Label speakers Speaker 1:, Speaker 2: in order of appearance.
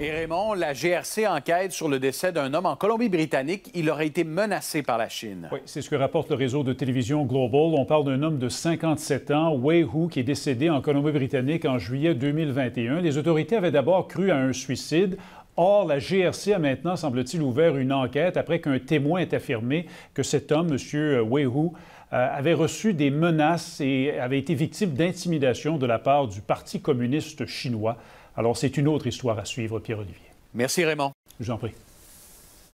Speaker 1: Et Raymond, la GRC enquête sur le décès d'un homme en Colombie-Britannique. Il aurait été menacé
Speaker 2: par la Chine. Oui, c'est ce que rapporte le réseau de télévision Global. On parle d'un homme de 57 ans, Wei Hu, qui est décédé en Colombie-Britannique en juillet 2021. Les autorités avaient d'abord cru à un suicide. Or, la GRC a maintenant, semble-t-il, ouvert une enquête après qu'un témoin ait affirmé que cet homme, M. Weihu, euh, avait reçu des menaces et avait été victime d'intimidation de la part du Parti communiste chinois. Alors, c'est une autre histoire à suivre, Pierre-Olivier. Merci, Raymond. Je vous en prie.